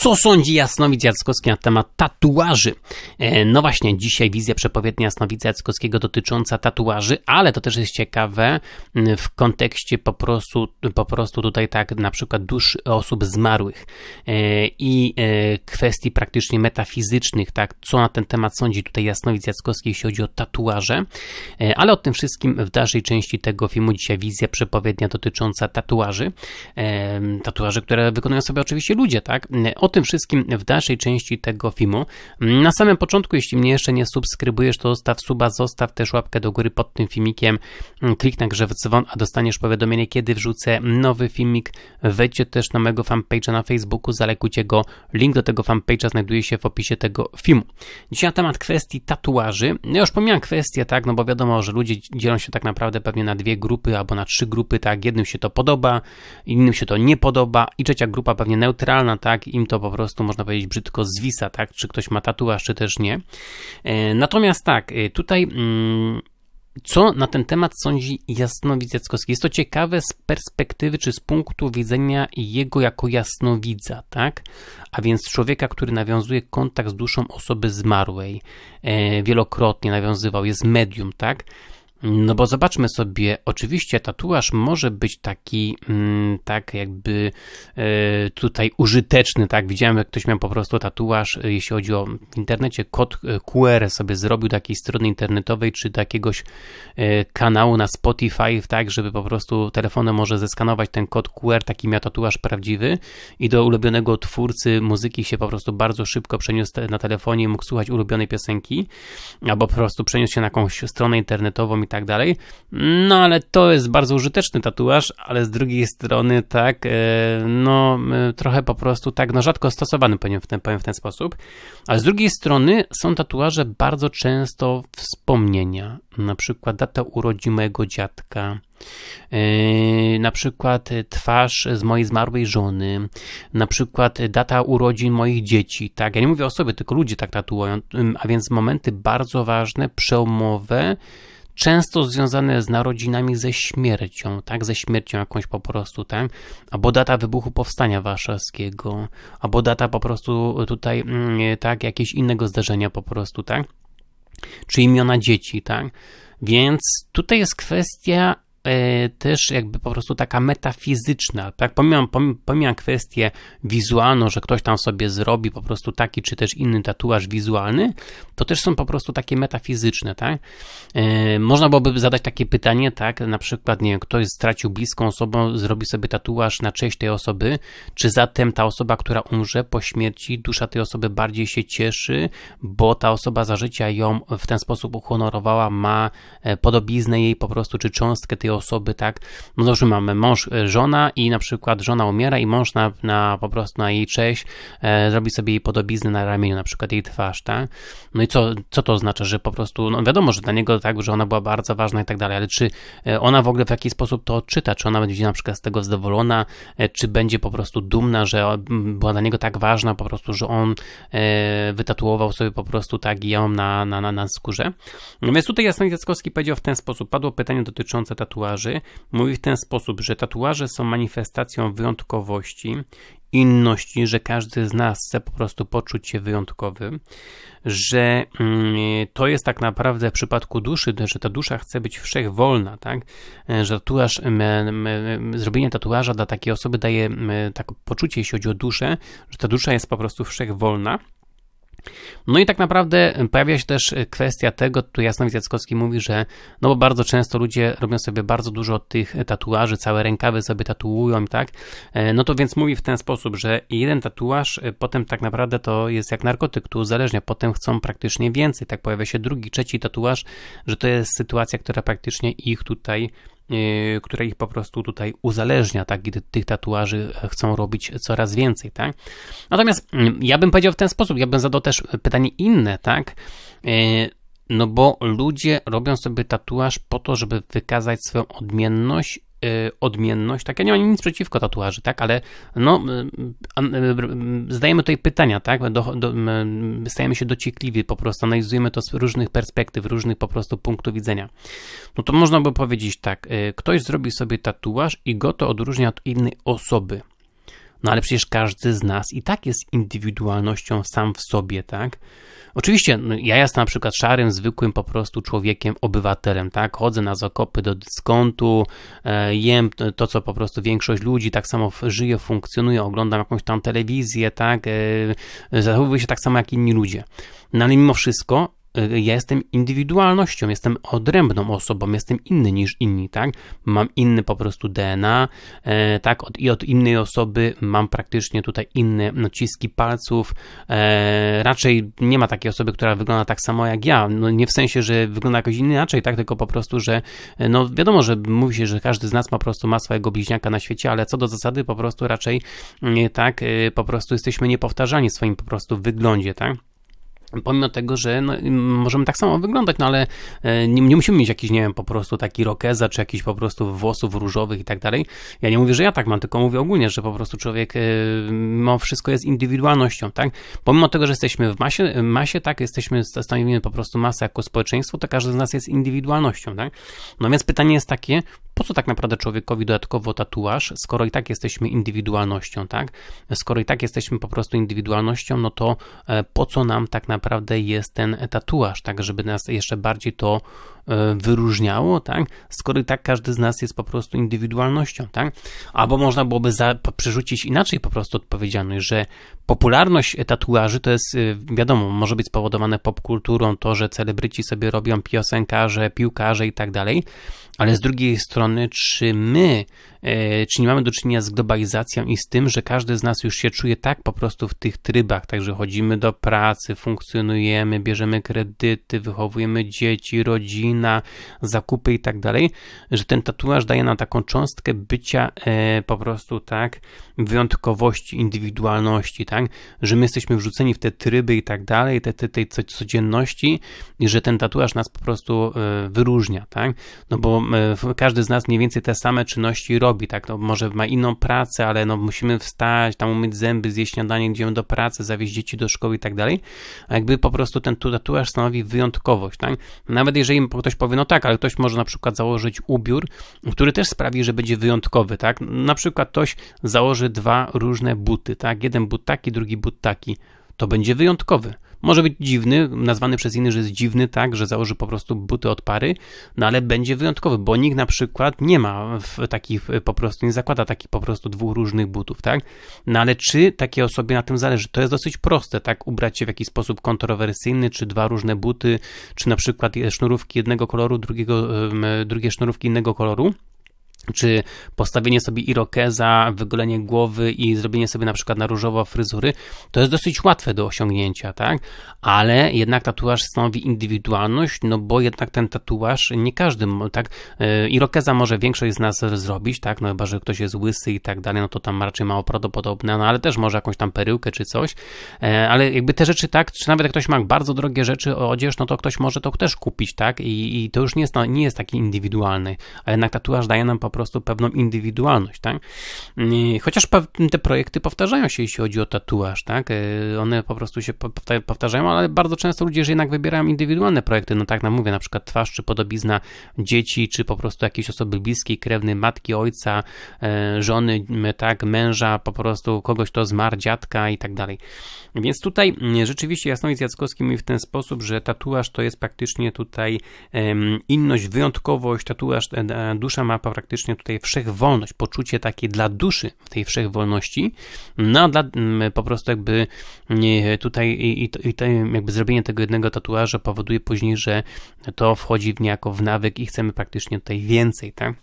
Co sądzi Jasnowidz Jackowski na temat tatuaży? E, no właśnie, dzisiaj wizja przepowiednia Jasnowidza Jackowskiego dotycząca tatuaży, ale to też jest ciekawe w kontekście po prostu, po prostu tutaj tak na przykład dusz osób zmarłych e, i e, kwestii praktycznie metafizycznych, tak, co na ten temat sądzi tutaj Jasnowidz Jackowski, jeśli chodzi o tatuaże, ale o tym wszystkim w dalszej części tego filmu dzisiaj wizja przepowiednia dotycząca tatuaży, tatuaży, które wykonują sobie oczywiście ludzie, tak, o tym wszystkim w dalszej części tego filmu. Mm, na samym początku, jeśli mnie jeszcze nie subskrybujesz, to zostaw suba, zostaw też łapkę do góry pod tym filmikiem, mm, kliknij na w dzwon, a dostaniesz powiadomienie, kiedy wrzucę nowy filmik. Wejdźcie też na mojego fanpage'a na Facebooku, zalekujcie go. Link do tego fanpage'a znajduje się w opisie tego filmu. Dzisiaj na temat kwestii tatuaży. No ja już pomijam kwestię, tak, no bo wiadomo, że ludzie dzielą się tak naprawdę pewnie na dwie grupy albo na trzy grupy, tak, jednym się to podoba, innym się to nie podoba i trzecia grupa pewnie neutralna, tak, im to po prostu można powiedzieć brzydko zwisa, tak? Czy ktoś ma tatuaż, czy też nie. E, natomiast tak, e, tutaj. Mm, co na ten temat sądzi jasnowidz Jackowski? Jest to ciekawe z perspektywy czy z punktu widzenia jego jako jasnowidza, tak? A więc człowieka, który nawiązuje kontakt z duszą osoby zmarłej, e, wielokrotnie nawiązywał, jest medium, tak? No bo zobaczmy sobie, oczywiście tatuaż może być taki, mm, tak jakby e, tutaj użyteczny, tak? Widziałem, jak ktoś miał po prostu tatuaż, e, jeśli chodzi o w internecie, kod e, QR sobie zrobił takiej strony internetowej, czy takiegoś kanału na Spotify, tak? Żeby po prostu telefonem może zeskanować ten kod QR, taki miał tatuaż prawdziwy i do ulubionego twórcy muzyki się po prostu bardzo szybko przeniósł na telefonie, mógł słuchać ulubionej piosenki, albo po prostu przeniósł się na jakąś stronę internetową i tak dalej. No ale to jest bardzo użyteczny tatuaż, ale z drugiej strony tak, e, no e, trochę po prostu tak, no rzadko stosowany powiem w ten, powiem w ten sposób. a z drugiej strony są tatuaże bardzo często wspomnienia, na przykład data urodzin mojego dziadka, Yy, na przykład twarz z mojej zmarłej żony, na przykład data urodzin moich dzieci, tak? Ja nie mówię o sobie, tylko ludzie tak tatuują, a więc momenty bardzo ważne, przełomowe, często związane z narodzinami ze śmiercią, tak, ze śmiercią jakąś po prostu, tak, albo data wybuchu powstania warszawskiego, albo data po prostu tutaj, mm, tak, jakiegoś innego zdarzenia po prostu, tak, czy imiona dzieci, tak, więc tutaj jest kwestia E, też jakby po prostu taka metafizyczna, tak, pomijam, pomijam kwestię wizualną, że ktoś tam sobie zrobi po prostu taki czy też inny tatuaż wizualny, to też są po prostu takie metafizyczne, tak, e, można byłoby zadać takie pytanie, tak, na przykład, nie wiem, ktoś stracił bliską osobę, zrobi sobie tatuaż na cześć tej osoby, czy zatem ta osoba, która umrze po śmierci, dusza tej osoby bardziej się cieszy, bo ta osoba za życia ją w ten sposób uhonorowała, ma e, podobiznę jej po prostu, czy cząstkę tej osoby, tak? No dobrze, mamy mąż, e, żona i na przykład żona umiera i mąż na, na po prostu na jej cześć e, zrobi sobie jej podobiznę na ramieniu, na przykład jej twarz, tak? No i co, co to oznacza, że po prostu, no wiadomo, że dla niego tak, że ona była bardzo ważna i tak dalej, ale czy e, ona w ogóle w jakiś sposób to odczyta? Czy ona będzie na przykład z tego zadowolona? E, czy będzie po prostu dumna, że była dla niego tak ważna po prostu, że on e, wytatuował sobie po prostu tak i ją na, na, na, na skórze? No więc tutaj Jasnek Jackowski powiedział w ten sposób, padło pytanie dotyczące tatuaży tatuaży, mówi w ten sposób, że tatuaże są manifestacją wyjątkowości, inności, że każdy z nas chce po prostu poczuć się wyjątkowy, że mm, to jest tak naprawdę w przypadku duszy, że ta dusza chce być wszechwolna, tak? E, że tatuaż, zrobienie tatuaża dla takiej osoby daje takie poczucie, jeśli chodzi o duszę, że ta dusza jest po prostu wszechwolna no i tak naprawdę pojawia się też kwestia tego, tu Jasnowidz Jackowski mówi, że no bo bardzo często ludzie robią sobie bardzo dużo tych tatuaży, całe rękawy sobie tatuują, tak? E, no to więc mówi w ten sposób, że jeden tatuaż e, potem tak naprawdę to jest jak narkotyk, tu uzależnia, potem chcą praktycznie więcej, tak pojawia się drugi, trzeci tatuaż, że to jest sytuacja, która praktycznie ich tutaj E, które ich po prostu tutaj uzależnia, tak? Gdy tych tatuaży e, chcą robić coraz więcej, tak? Natomiast mm, ja bym powiedział w ten sposób, ja bym zadał też pytanie inne, tak? E, no bo ludzie robią sobie tatuaż po to, żeby wykazać swoją odmienność Y, odmienność. Tak, ja nie mam nic przeciwko tatuaży, tak, ale no, y, y, zdajemy tutaj pytania, tak, do, do, stajemy się dociekliwi, po prostu analizujemy to z różnych perspektyw, różnych po prostu punktów widzenia. No to można by powiedzieć tak, ktoś zrobi sobie tatuaż i go to odróżnia od innej osoby. No ale przecież każdy z nas i tak jest indywidualnością sam w sobie, tak? Oczywiście, no, ja jestem na przykład szarym, zwykłym po prostu człowiekiem, obywatelem, tak? Chodzę na zakopy do dyskontu, e, jem to, co po prostu większość ludzi, tak samo żyje funkcjonuje oglądam jakąś tam telewizję, tak? E, zachowuję się tak samo jak inni ludzie. No ale mimo wszystko Y, ja jestem indywidualnością, jestem odrębną osobą, jestem inny niż inni, tak? Mam inny po prostu DNA, e, tak? Od, I od innej osoby mam praktycznie tutaj inne naciski palców. E, raczej nie ma takiej osoby, która wygląda tak samo jak ja. No, nie w sensie, że wygląda jakoś inaczej, tak? Tylko po prostu, że e, no wiadomo, że mówi się, że każdy z nas po prostu ma swojego bliźniaka na świecie, ale co do zasady po prostu raczej, tak? E, po prostu jesteśmy niepowtarzani w swoim po prostu wyglądzie, tak? Pomimo tego, że no, możemy tak samo wyglądać, no ale e, nie, nie, musimy mieć jakiś, nie wiem, po prostu taki rokeza, czy jakiś po prostu włosów różowych i tak dalej. Ja nie mówię, że ja tak mam, tylko mówię ogólnie, że po prostu człowiek e, mimo wszystko jest indywidualnością, tak? Pomimo tego, że jesteśmy w masie, masie tak, jesteśmy, stanowimy po prostu masę jako społeczeństwo, to każdy z nas jest indywidualnością, tak? No więc pytanie jest takie, po co tak naprawdę człowiekowi dodatkowo tatuaż, skoro i tak jesteśmy indywidualnością, tak? Skoro i tak jesteśmy po prostu indywidualnością, no to e, po co nam tak naprawdę jest ten tatuaż, tak? Żeby nas jeszcze bardziej to e, wyróżniało, tak? Skoro i tak każdy z nas jest po prostu indywidualnością, tak? Albo można byłoby za, przerzucić inaczej po prostu odpowiedzialność, że popularność tatuaży to jest, e, wiadomo, może być spowodowane popkulturą, to, że celebryci sobie robią piosenkarze, piłkarze i tak dalej, ale z drugiej strony strony, czy my E, czy nie mamy do czynienia z globalizacją i z tym, że każdy z nas już się czuje tak po prostu w tych trybach, także chodzimy do pracy, funkcjonujemy, bierzemy kredyty, wychowujemy dzieci, rodzina, zakupy i tak dalej, że ten tatuaż daje nam taką cząstkę bycia e, po prostu tak wyjątkowości, indywidualności, tak, że my jesteśmy wrzuceni w te tryby i tak dalej, te, te, tej codzienności i że ten tatuaż nas po prostu e, wyróżnia, tak, no bo każdy z nas mniej więcej te same czynności robi, robi, tak, no może ma inną pracę, ale no musimy wstać, tam umyć zęby, zjeść śniadanie, idziemy do pracy, zawieźć dzieci do szkoły i tak dalej, a jakby po prostu ten tatuaż stanowi wyjątkowość, tak, nawet jeżeli ktoś powie, no tak, ale ktoś może na przykład założyć ubiór, który też sprawi, że będzie wyjątkowy, tak, na przykład ktoś założy dwa różne buty, tak, jeden but taki, drugi but taki, to będzie wyjątkowy, może być dziwny, nazwany przez innych, że jest dziwny, tak, że założy po prostu buty od pary, no ale będzie wyjątkowy, bo nikt na przykład nie ma takich y, po prostu, nie zakłada takich po prostu dwóch różnych butów, tak? No ale czy takie osobie na tym zależy? To jest dosyć proste, tak? Ubrać się w jakiś sposób kontrowersyjny, czy dwa różne buty, czy na przykład sznurówki jednego koloru, drugiego, drugie sznurówki innego koloru czy postawienie sobie irokeza, wygolenie głowy i zrobienie sobie na przykład na różowo fryzury, to jest dosyć łatwe do osiągnięcia, tak? Ale jednak tatuaż stanowi indywidualność, no bo jednak ten tatuaż nie każdy, tak? Y, irokeza może większość z nas zrobić, tak? No chyba, że ktoś jest łysy i tak dalej, no to tam raczej mało prawdopodobne, no ale też może jakąś tam peryłkę czy coś, e, ale jakby te rzeczy, tak? Czy nawet jak ktoś ma bardzo drogie rzeczy, odzież, no to ktoś może to też kupić, tak? I, i to już nie jest, no, nie jest taki indywidualny, a jednak tatuaż daje nam po po prostu pewną indywidualność, tak? Mm, chociaż te projekty powtarzają się, jeśli chodzi o tatuaż, tak? E, one po prostu się powtarzają, ale bardzo często ludzie że jednak wybierają indywidualne projekty, no tak nam no mówię, na przykład twarz, czy podobizna dzieci, czy po prostu jakiejś osoby bliskiej, krewny, matki, ojca, e, żony, tak, męża, po prostu kogoś, kto zmarł, dziadka i tak dalej. Więc tutaj mm, rzeczywiście Jasnowic Jackowski mówi w ten sposób, że tatuaż to jest praktycznie tutaj inność, wyjątkowość, tatuaż, e, dusza ma praktycznie faktycznie tutaj wszechwolność, poczucie takie dla duszy tej wszechwolności, no dla, mm, po prostu jakby tutaj i, i, i jakby zrobienie tego jednego tatuażu powoduje później, że to wchodzi w niejako w nawyk i chcemy praktycznie tutaj więcej, tak?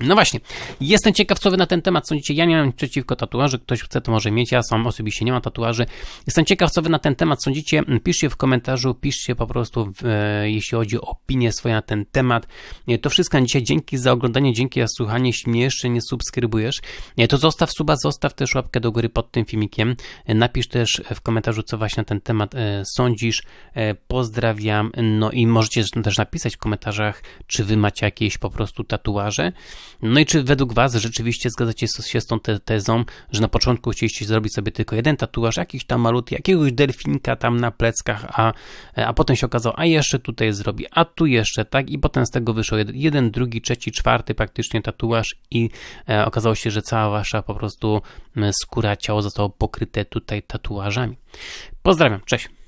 No właśnie, jestem ciekaw, co wy na ten temat sądzicie. Ja nie mam przeciwko tatuaży, ktoś chce, to może mieć, ja sam osobiście nie mam tatuaży. Jestem ciekaw, co wy na ten temat sądzicie. Piszcie w komentarzu, piszcie po prostu, e, jeśli chodzi o opinie swoją na ten temat. E, to wszystko na dzisiaj. Dzięki za oglądanie, dzięki za słuchanie. Jeśli mnie jeszcze nie subskrybujesz, e, to zostaw suba, zostaw też łapkę do góry pod tym filmikiem. E, napisz też w komentarzu, co właśnie na ten temat e, sądzisz. E, pozdrawiam, no i możecie też napisać w komentarzach, czy wy macie jakieś po prostu tatuaże. No i czy według Was rzeczywiście zgadzacie się z tą te tezą, że na początku chcieliście zrobić sobie tylko jeden tatuaż, jakiś tam malut, jakiegoś delfinka tam na pleckach, a, a potem się okazało, a jeszcze tutaj zrobi, a tu jeszcze, tak? I potem z tego wyszło jeden, jeden drugi, trzeci, czwarty praktycznie tatuaż i e, okazało się, że cała Wasza po prostu skóra, ciało zostało pokryte tutaj tatuażami. Pozdrawiam, cześć!